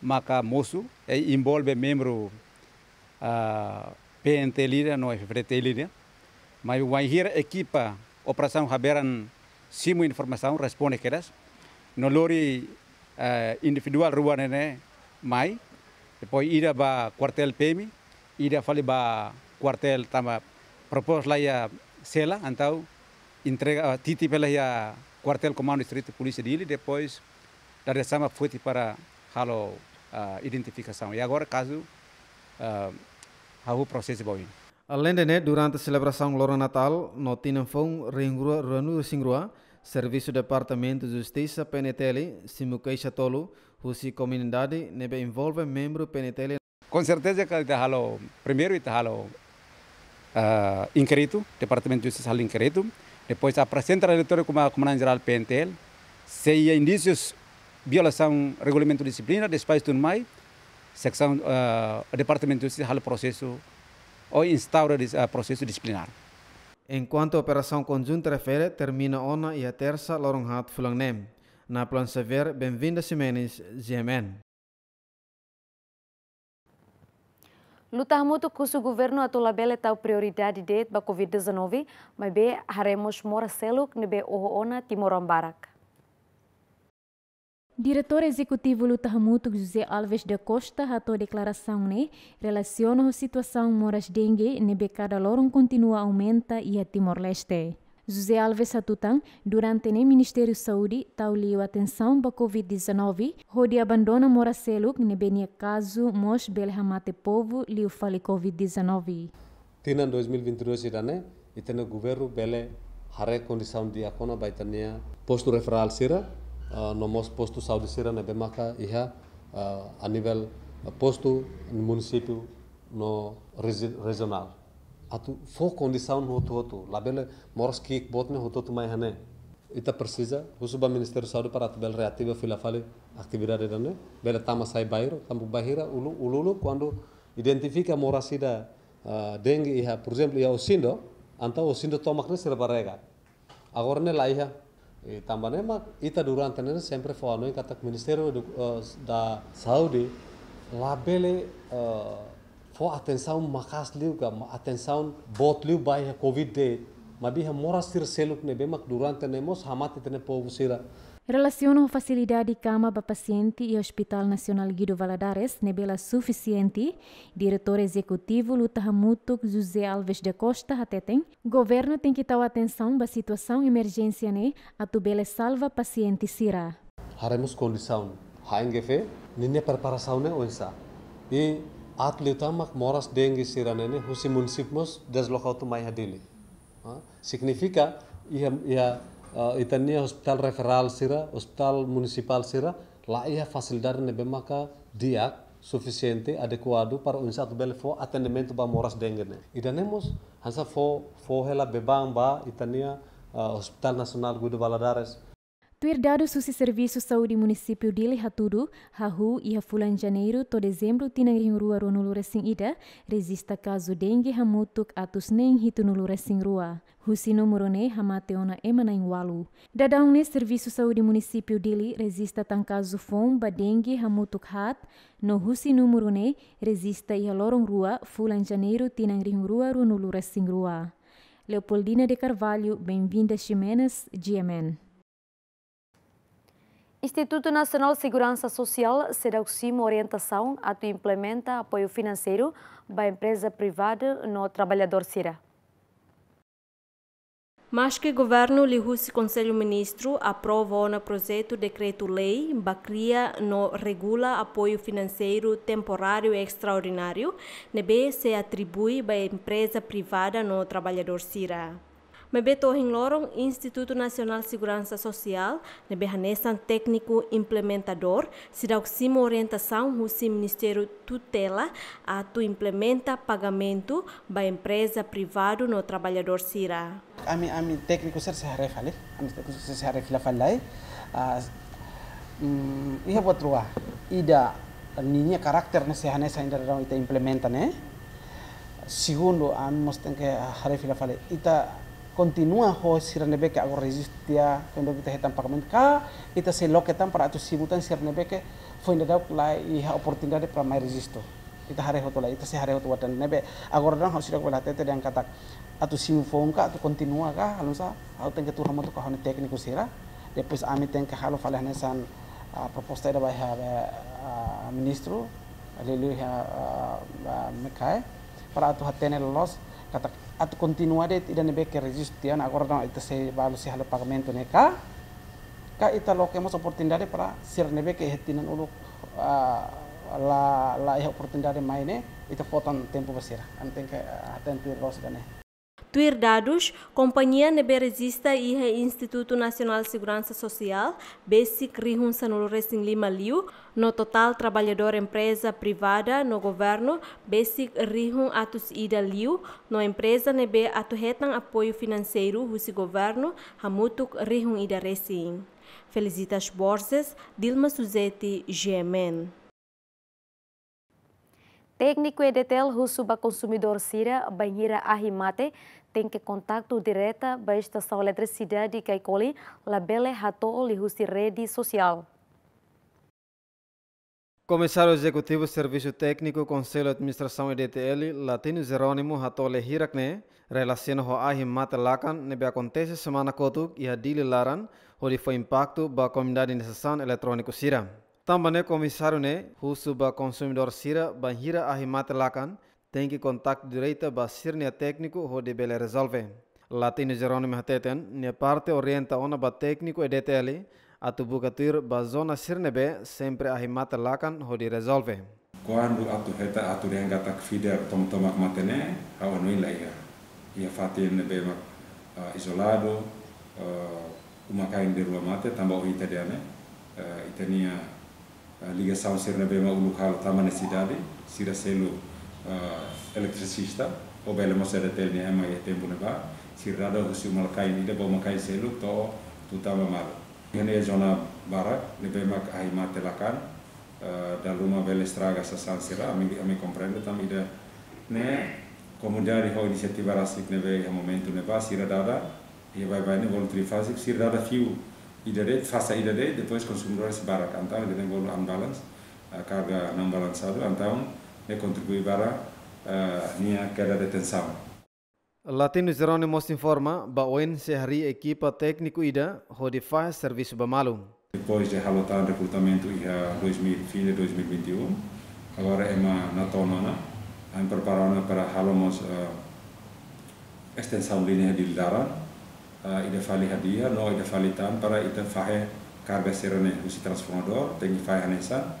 maka moço e envolve membro uh, ah,
PNT lida no é FFT lida, mas o Anhir equipa operação haberan simo informação responde keras no lori uh, individual Ruan ne né, né, mai depois ida ba quartel PM ida fale ba quartel tama propôs lá a cela, então entrega a Titi pela a quartel comando distrito polícia dele, depois da resama foi tipo para halo a identificação. E agora caso há o processo
bom. Além de né, durante a celebração Loro Natal, no Tinanfão, Ringrua, Ranu Singrua, Serviço Departamento de Justiça, PNTL, Simukeisha Tolo, Rusi Comunidade, nebe envolve membro PNTL. Com certeza que tá halo, primeiro tá halo
uh, ah, inquérito, Departamento de Justiça ao inquérito, depois apresenta a relatório como a Comandante Geral PNTL, se há indícios de violação do regulamento de disciplina, depois do MAI, secção uh, Departamento de Justiça ao processo
ou instaura uh, processo disciplinar. Enquanto a operação conjunta refere, termina ona e a terça Lorong Fulangnem. Na Plan Sever, bem-vinda Simenes, GMN.
No Tahamuto, o governo atau bela tal prioridade de ba Covid-19, mas be haremos mora seluk nebe Timor timorambarak.
Diretor Executivo Lutahamutuk José Alves da Costa ratou declaração né, relaciona a moras dengue nebe cada lorum continua aumenta e Timor-Leste. José Alves Satutang, durante o Ministério da Saúde, tau atenção para Covid-19, onde abandona Moraceluk, nebenia caso, mos belhamate povo, liu fale Covid-19.
Tina 2022 irane, itene governo bele hare condição de acona baitania posto referral sira, uh, no mos posto saúde sira nebemaka iha uh, a nível ah, posto no município no regional. atu fo kondisaun hotu hotu labele moros kik botne hotu tuh mai hane ita persiza husuba minister saudi para tebel reaktiva filafale aktividade dane bele tamasai sai bairo bahira ulu ululu kuando identifika morasida uh, dengi iha por exemplo iha osindo anta osindo tomakne sira barega agorne laiha e tambane ita durante nene sempre fo katak ministero e, da saudi labele e, fo atenção makas liu ga atenção bot liu bai covid de mabi ha mora sir seluk ne bemak durante ne mos hamat tene povo sira
Relacionam facilidade de cama para paciente e Hospital Nacional Guido Valadares nebela suficiente, diretor executivo luta muito José Alves da Costa até tem, governo tem que dar atenção para situação emergência né, a tubela salva paciente sira.
Haremos condição, haengefe, nem preparação né, onça. E tamak moras dengi ini husi munsipmos deslokautu mai hadili. Signifika signifika ia uh, e, itania hospital referral sira, hospital municipal sira, la ia facilidade nebe bemaka diak suficiente, adekuadu para unsa tu bele fo atendimento ba moras dengene. Idanemos hansa fo fo hela bebang ba itania uh, e, hospital nasional Guido baladares.
Tuerdado susi serviço saúde município de Lehaturu, Hahu o Fulan Janeiro to dezembro tinang rua ronulura sing ida, resista caso dengue hamutuk atus neng hitu nulura sing rua. Husino Morone hamateona emanain walu. Dadang ne serviço saúde município dili resista tan caso fom ba dengue hamutuk hat, no Husino Morone resista ia lorong rua Fulan Janeiro tinang rua ronulura sing rua. Leopoldina de Carvalho, bem-vinda Ximenes, GMN. Instituto Nacional de Segurança Social
Sedaximo Orientação implementa apoio financeiro da empresa privada no trabalhador Sira.
Mas que governo lhe Conselho Ministro aprova no projeto decreto-lei que cria no regula apoio financeiro temporário e extraordinário, nebe se atribui à empresa privada no trabalhador Sira. Mebeto Hinglorong Instituto Nacional Segurança Social, Nebehanesan Técnico Implementador, Sidaoximo Orientação, o Ministério Tutela, atu implementa pagamento da empresa privada no trabalhador Sira.
Ami ami técnico ser se harefale, ami técnico ser se harefila falai. Ia buat ruah, ida ninya karakter ne sehanesa indar dalam ita implementa ne. ¿eh? Segundo, am ah, mosteng ke harefila falai ita continua ho siranebe ke agor resistia kendo kita hetan parlament ka kita se loketan para atu sibutan sirnebeke, ke foi nda dau la i ha para mai resisto kita hare ho tola kita se hare ho to watan nebe agor dan ho sirak bela tete dan katak atu simu fon ka atu continua ka halon sa au tengke tu to ka hone tekniku sira depois ami tengke halo fale hanesan proposta da bai ha ministro aleluia ha mekai para atu hatene los katak at continuare ida ne beke resistian agora agora ita se balu se halo pagamento ne ka ka ita lo que hemos oportunidade para sir ne beke hetinan uluk la la oportunidade maine ita potan tempo basira anten ka atentu ne
Tuir dados, Companhia Neberezista e Instituto Nacional de Segurança Social, BESIC Rihun Sanul Racing Lima Liu, no total trabalhador empresa privada no governo, BESIC Rihun Atus Ida Liu, no empresa Nebe Atuhetan apoio financeiro Rusi governo, Hamutuk Rihun Ida Racing. Felicitas Borges, Dilma Suzeti, GMN.
Técnico russo Rusuba Consumidor Sira, Banheira Arrimate, tem que contato direta a Estação Eletricidade Caicoli, Labele Hatoli Husi Rede Social.
Comissário Executivo Serviço Técnico Conselho de Administração EDTL, Latino Jerônimo Hatole Hirakne, relaciona ho ahi matelakan nebe acontece semana kotuk e adili laran, onde foi impacto ba comunidade necessan eletrônico sira. Também comissário ne, husu o consumidor sira ban hira ahi matelakan, tem que contact direita basir nia técnico ho de bele resolve latino jerônimo hateten nia parte orienta ona ba técnico e detalhe atu bukatir ba zona sirnebe sempre ahimata lakan ho de resolve
quando atu heta atu renga tak fide tom tomak matene ha onui laia ia fatin be mak eh, isolado uh, eh, uma de rua mate tamba o ita deane eh, itenia liga saun sirnebe ma kalo tamane sidade sira selu Eh, Elektrisista, o bele sere tel ni hema e ba. si sirada husi malkai ni de bo makai selu to tutama malu ngene zona e barak lebe mak ai eh, da luma bele straga sa sira, ami ami comprende tam ida ne comunidade ho inisiatif rasik neve e a si rada sirada e bai bai ne voluntary fase sirada fiu ida de fasa ida de depois konsumdores barak antam ida ne volu unbalance carga não balançado antau ne contribuirà eh, nia queda detenção.
Latino Zerone most informa ba oin hari equipa técnico ida rodifaz serviço bamalu.
Depois de halotar recrutamento ia 2020 2021, agora é uma natonona, em preparando para halomos uh, extensão linha de lidara, uh, eh, ida fali hadia, no ida fali tan para ida fahe carbe serone, usi transformador, tengi fahe anesa.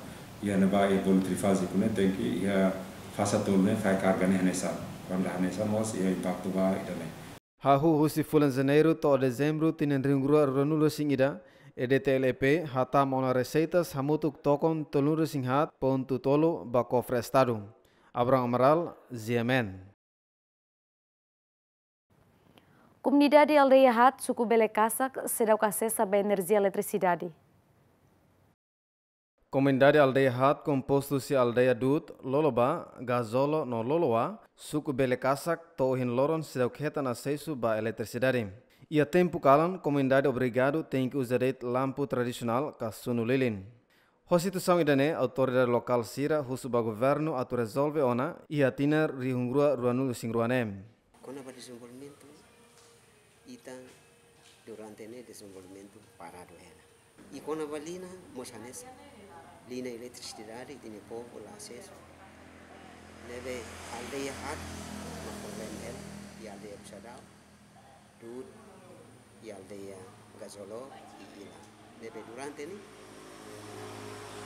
यह नबा ये बोल त्रिफाजी kune tenki ya fasa tulne fai kargane hanesa ramla hanesa mos ia impacto ba idane
hahu husi fulan janeiro to dezembro tinen ringrua ronulo singida EDTLP hata mona receitas hamutuk tokon tolur singhat pontu tolu bako frestadu. abrang amaral ziemen
di aldeia Hat, suku Bele sedau será energi acesso à
Komendari aldehat hat composto se dut loloba gazolo no loloa suku belekasak tohin loron sedau kheta na seisu ba eletricidade. Ia tempu kalan comendade obrigado tem que lampu tradisional tradicional kasunu lilin. Constituição idane lokal local sira husuba governo atu resolve ona ia tiner rihungrua ruanu singruanem.
Kona ba desenvolvimento itan durante ne desenvolvimento parado ena. E kona mosanesa Lina Elektricidade din poco la acceso. Neve aldea hat ma problem el y aldea Psadao, Dud ya aldea Gazolo gasolo Ila. Neve durante ni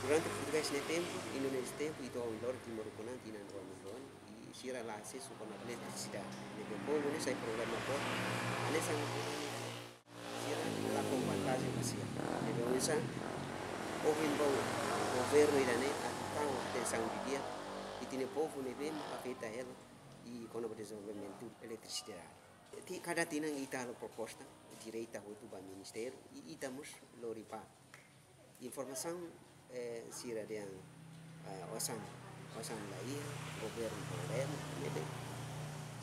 durante portugués ne tempo in un tempo i tuoi loro ti morconanti in andro milioni e sira era la acceso con l'elettricità. Neve poco ne sai problema po. ane si era la compantagem sia. Neve usa ouvindo o eh, eh, governo iranês está atenção de dia e o povo nevem bem afeta ela e com o desenvolvimento eletricidade. Cada tina ita a proposta direita ao tuba ministério e itamos loripa. Informação é, de irá osam osam lain governo governo nebe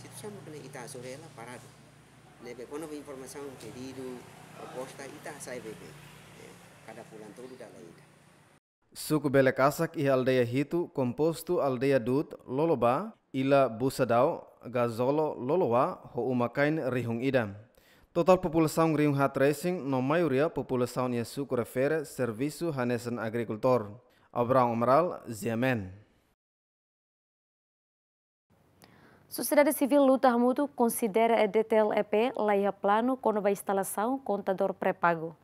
situação que ita sobre ela parado nebe quando informação pedido proposta ita sai bebe cada pulang todo
Suku Belekasak e aldeia Hito, composto aldeia Dut, Lolobá, Ila Busadau, Gazolo, Loloá, Houmakain, Rihung Idam. Total população rihung Hat Racing, na maioria população e suco refere serviço Hanesen Agricultor. Abraão Amaral, Ziamen.
Sociedade Civil Luta Mútuo considera a DTLEP laia plano com a instalação contador pré-pago.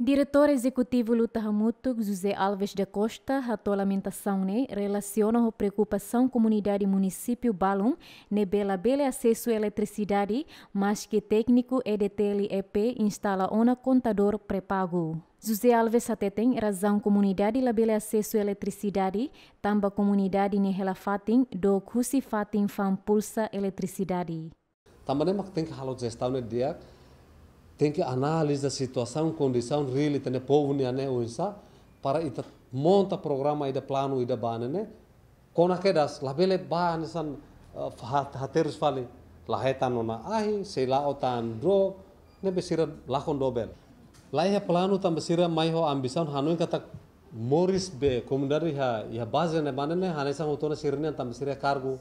Diretor Executivo Lutarramuto José Alves da Costa ratou lamentação né, relaciona a preocupação comunidade município Balum ne né, bela bela acesso à eletricidade, mas que técnico EDTLEP instala ona contador pré-pago. José Alves até tem razão comunidade labele acesso à eletricidade, tamba comunidade ne né, relafatin do cusi fatin fan pulsa eletricidade.
Também tem que está gestão dia tem que análise da situação, condição, really, tem povo unsa, para ita monta programa ida plano ida bana, né? Kona kedas, labele bana san uh, haterus fali, lahetan ona ahi, sei lá dro, ne besira lakon dobel. Laiha plano tam besira mai ho ambisan hanuin kata Morris B, komandari ha, ya base ne bana ne hanesa hotona sirne tam besira cargo.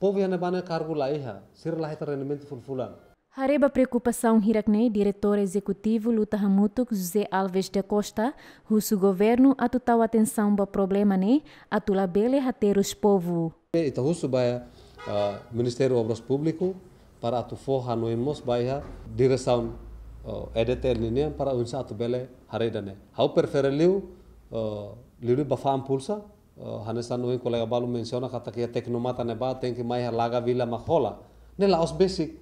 Povo ne kargo cargo laiha, sir lahetan rendimento fulfulan.
Hareba preocupação Hirakne, diretor executivo Luta Hamutuk José Alves de Costa, russo governo a total atenção para problema ne, né? a tulabele rateros povo.
Ita então, russo baia uh, eh, Ministério Obras Públicas para eh, eh, atu tufor hanoin mos baia direção uh, EDTL para unsa a tubele haredane. Hau prefereliu uh, liru bafam pulsa, uh, hanesan noin colega balu menciona kata kia teknomata neba tem que mais laga vila mahola. Nela os basic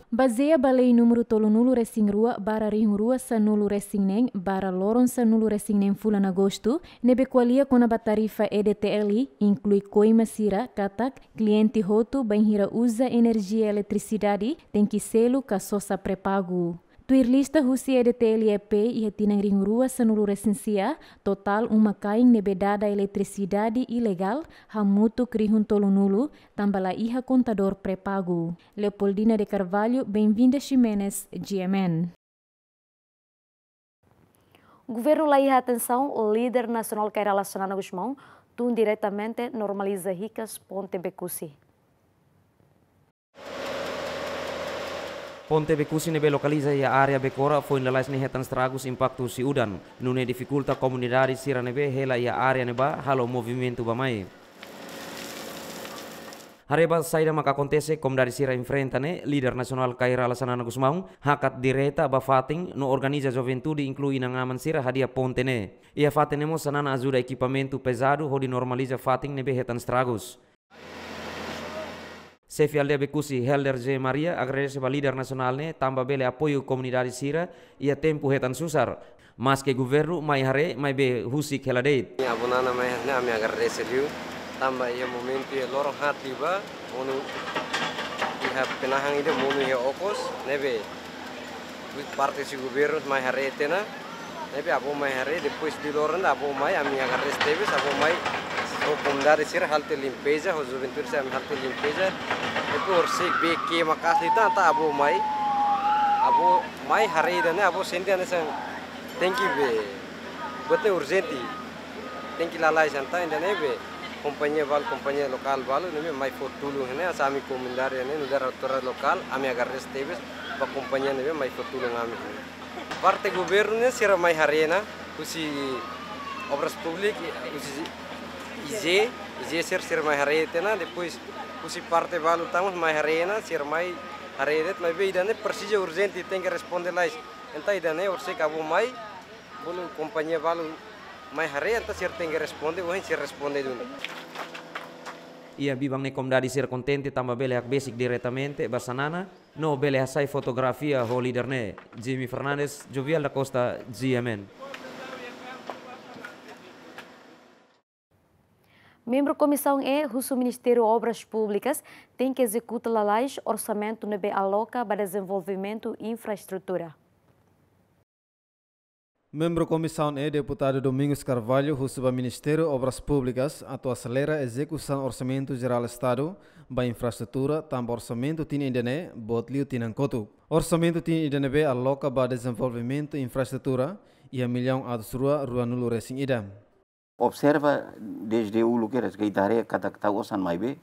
Baseia balei número tolo nulo resing rua bara ring rua sa nulo resing neng bara loron sa nulo resing neng fulan agosto, nebe qualia com a tarifa EDTLI, inclui coima sira, katak, cliente roto, banhira usa energia e eletricidade, tem que selo ca sosa prepago. Tuirlista husia de TLEP e retinangring rua sanulura sensia, total uma nebe dada eletricidade ilegal, hamutu crihun tolunulu, tambala iha contador prepago. Leopoldina de Carvalho, bem-vinda Ximenes, GMN.
O governo lá atenção, o líder nacional que era relacionado com Guzmão, tun diretamente normaliza ricas ponte becusi.
Ponte bekusi nebe lokalize ya area bekora, fo in lalais las hetan stragus impactu si udan. Nune dificulta comunidad sira nebe hela ya area neba halo movimiento bamai. Hareba saida maka kontese kom dari sira enfrenta ne leader nasional Kaira Alasanana Gusmaung hakat direta ba fating no organiza di inklui na ngaman sira hadia ponte ne. Ia fatenemo mo sanana ekipamentu equipamento pesado di normaliza fating nebe hetan stragus. Sefialde Becusi, Helder J. Maria, agradece al líder nacional, tamba bele apoio comunidad Sira ia a tempo hetan susar. Mas que governo, mai hare, mai be husik heladeit.
Ya bunana mai hare, mi agradece liu, tamba ia momento ia e loro hati ba, monu ia penahang ide monu ia okos, nebe parte si governo mai hare tena, nebe apo mai hare, depois di loro nda apo mai, ami agradece tebes, apo mai o pundari sir halte limpeza o juventur sir halte limpeza e por si be ke makasi ta abu mai abu mai hari dan abu sendi ane sang thank you be buat ne urgenti thank you lala isan ta ane ne be kompanye bal kompanye lokal bal ne me mai for tulung ne asa ami komendari ane ne dar lokal ami agar res tebes pa kompanye mai for tulung ami parte gubernu ne sir mai hari na kusi Obras publik, Z, Z é ser ser mais reta, né? depois se parte valutamos mais arena, ser mais arena, mas bem, né, precisa é urgente, tem que responder lá. Então, ainda né, você acabou mais, bolo companhia valo mais arena, então ser tem que responder, ou se responde do
Ia bibang ne komdari ser contente tamba bele basic diretamente basanana no bele sai fotografia ho leader né? Jimmy Fernandes Jovial da Costa GMN
Membro comissão é o Ministério Obras Públicas tem que executar leis orçamento nebe aloca para desenvolvimento e infraestrutura.
Membro comissão é deputado Domingos Carvalho, o Subministério Obras Públicas, atua acelera a execução orçamento geral Estado, para infraestrutura, também orçamento tin indene, botlio tinankotu. Orçamento tem indene aloca para desenvolvimento e infraestrutura, e a milhão a rua rua nulo recém idam
observa desde o lugar que área cada que itare tá katakta osan maibe,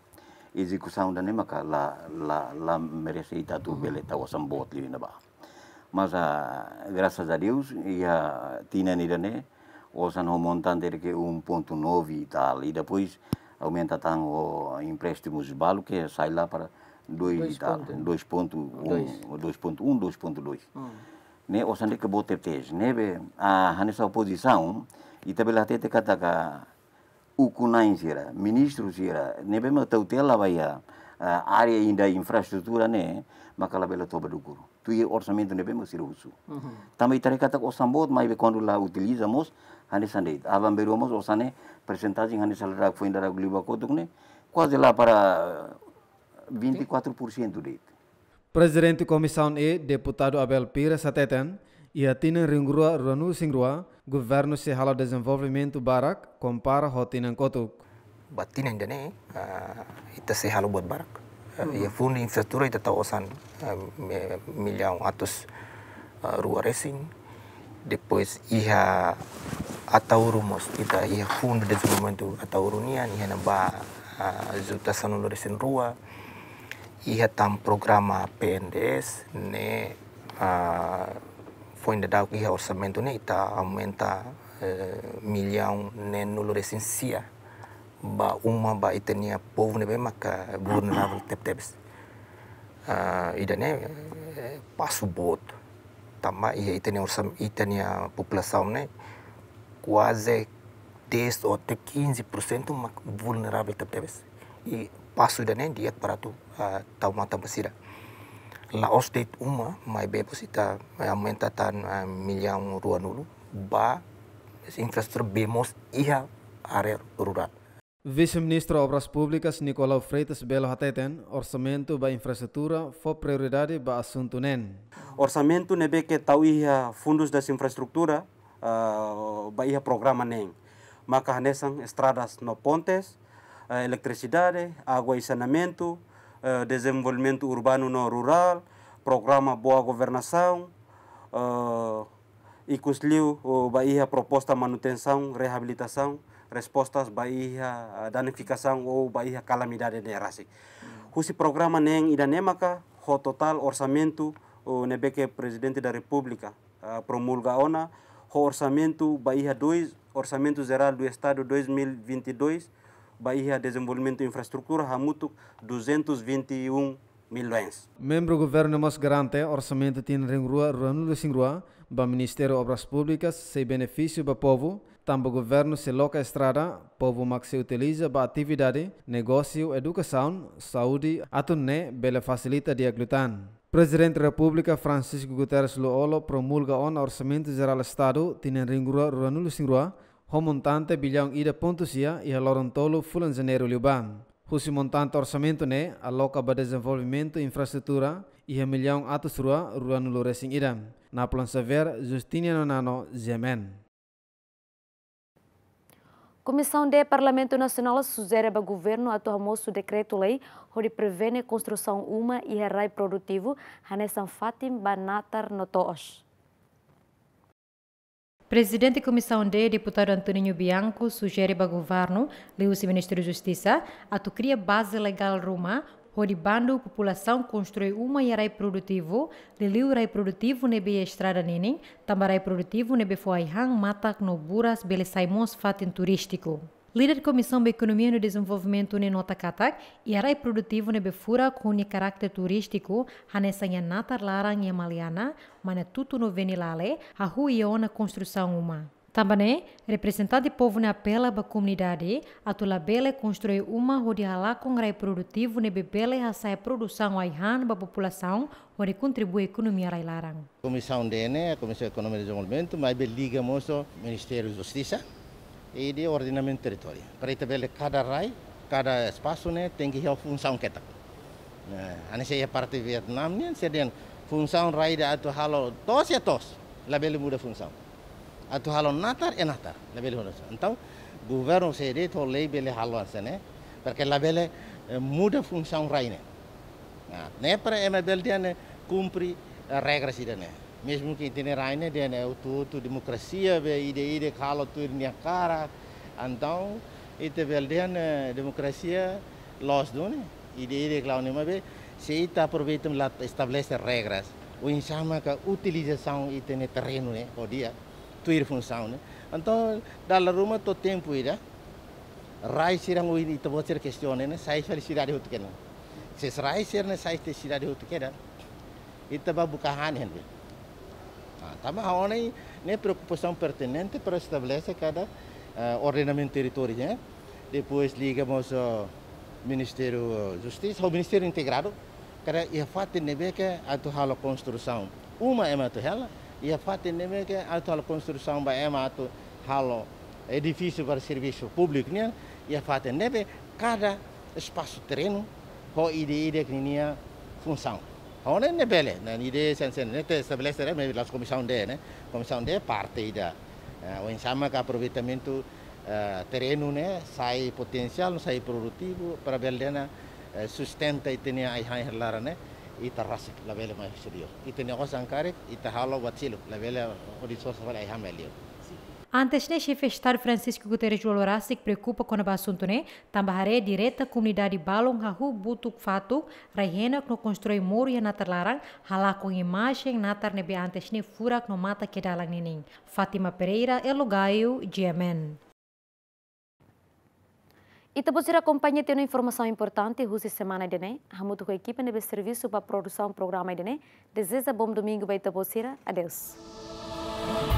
execução da nemaka la la la merece itatu está o osan bot li na ba. Mas a, ah, graças a Deus e a Tina Nirane, osan montante que 1.9 e tal, e depois aumenta tão o empréstimo de balo que sai lá para dois e tal, 2.1, ponto 2.2. Hum. Né, osan de que bote tez, né, a nessa oposição, Ita bela te te kataka ukunain sira, ministru sira, nebe ma tau tela baya eh, area inda infrastruktura ne, makala bela toba dukuru. Tu ye orçamento nebe ma sira usu. Mhm. Tama ita kataka osambot kondula kondu la utilizamos, hane sandeit. Avan beromos osane presentasi hane salara foi indara gliba kotuk ne, quase para 24% eh, e deit.
Presidente Comissão E, deputado Abel Pires Sateten, e atina ringrua ranu singrua governo se hala desenvolvimento barak compara hotinan kotuk tina yang dene eh, ita se hala buat barak
eh, ia fun infrastruktur ita tawasan eh, miliau atus rua racing depois ia atau rumus ita ia fun desenvolvimento atau runian ia namba zuta sanulur racing rua ia tam programa PNDS ne poi dawki ha orsamento ne ita aumenta ah, eh, milhão ne nulo resensia ba uma ba itenia povo ne be maka vulnerável tep teps uh, ida ne passo bot tamba ia itenia orsam itenia população ne quase 10 ou até 15% vulnerável tep teps e passo ida ne dia para tu uh, ah, taumata basira la ostate uma mai bebosita mai aumentatan a milhão rua nulo, ba infraestrutura bemos iha área rural
Vice-ministro de Obras Públicas Nicolau Freitas Belo Hateten, orçamento da infraestrutura foi prioridade para assunto NEN.
Orçamento nebe que tau iha fundos das infraestrutura uh, eh, ba iha programa NEN. Maka hanesan estradas no pontes, uh, eh, eletricidade, água e saneamento, eh, desenvolvimento urbano no rural, programa Boa Governação uh, e Conselho Bahia proposta manutenção, reabilitação, respostas Bahia danificação ou Bahia calamidade de raça. Esse programa nem Idanemaka, o total orçamento, o Nebeque Presidente da República uh, promulga ona, o orçamento Bahia 2, orçamento geral do Estado 2022, Bahia Desenvolvimento de Infraestrutura, Ramuto, 221 milhões.
Membro governo mas garante orçamento tem rengrua ranulo singrua ba Ministério Obras Públicas sem benefício ba povo, também governo se loca estrada, povo mais se utiliza ba atividade, negócio, educação, saúde, atuné, bela facilita de aglutan. Presidente da República Francisco Guterres Luolo promulga on orçamento geral Estado tem rengrua ranulo singrua Homontante bilhão ida pontusia e a Lorontolo fulan janeiro liubam. Husi montante orçamento ne aloca para desenvolvimento infraestrutura e a milhão atos rua rua no Loresing idam. Na plan saber Justiniano Nano Zemen.
Comissão de Parlamento Nacional sugere ao governo atuar almoço decreto-lei que prevê a construção uma e arraio produtivo a Hanesan Fatim Banatar Notoos.
Presidente da Comissão D, deputado Antônio Bianco, sugere para o governo, o Ministro da Justiça, a cria base legal Roma, onde bando população construir uma área produtivo, a área produtivo nebe estrada nenem, também área produtivo nebe foi hang mata no buras bele saimons fatin turístico. Líder da Comissão de Economia e Desenvolvimento no Notakatak e era produtivo na Befura com o caráter turístico, hanessa nha natarlara nha mana tudo no venilale, a rua na construção uma. Também, representante do povo na apela ba comunidade, a bele construiu uma rodeala com rai produtivo na bebele a sair produção aihan da população, onde contribui a economia railarang.
Comissão DN, a Comissão de Economia e Desenvolvimento, mas liga moço Ministério da Justiça, ఇది ఒరిజినమైన టెరిటరీ ప్రతి వేళ కాడ రాయి కాడ స్పాసునే తెంగి హెవ్ ఫున్సాం కెతక్ అనేసి ఏ పరతి వియత్నాం నేను సెడియన్ ఫున్సాం రాయి అటు హాలో తోస్ ఏ తోస్ లబెలి మూడే ఫున్సాం అటు హాలో నాతార్ ఏ నాతార్ లబెలి హోనస్ అంతం gouverneur sedi to lei bele halwan sene perché la bele muda funzione Nah, ne per e me bel diane cumpri regra mesmo que itinerante de né, tudo democracia be ide ide calo tudo minha cara então ite e belden democracia los do né ide e ide calo né mas se ita aproveitam lá estabelece regras o insama que utilização ite e né terreno né o dia tuir função né então da la ruma to tempo ida rai sirang uin ita vou ser questione né sai felicidade hutkenan se rai ser né sai felicidade hutkenan Ita ba bukahan hen mas haonay ne preocupação pertinente para estabelecer cada uh, ordenamento territorial. Depois ligamos ao Ministério da ah, Justiça, ao Ministério Integrado, para ia fazer nebeca a construção. Uma é mato ela, fato fazer nebeca a construção ba é mato halo edifício é para serviço público, né? Ia fazer nebe cada espaço terreno com ideia de função. sen bene, idee senza nette sere me la commissione de, né? Commissione de parte da. Eh, o sama ka aproveitamento eh, terenu ne sai potencial, sai produtivo para beldena eh, sustenta itenia ai hai lara ne Ita rasik la bele mai studio. Itenia ko sankare, ita halo batsilo, la bele horizonte ai hamelio.
Antes de chefe de Estado Francisco Guterres Olorá se preocupa com o assunto, né? Tambahare direta comunidade Balon Hahu Butuk Fatu, Raihena que constrói muro e Natalarang, halá com imagem Natar nebe antes de fura no mata que dá nining. Fátima Pereira, Elugaio, GMN. E também a
companhia tem uma informação importante hoje semana de né? Hamuto com a equipe de serviço para produção do programa de né? Deseja bom domingo para Itabocira. Adeus.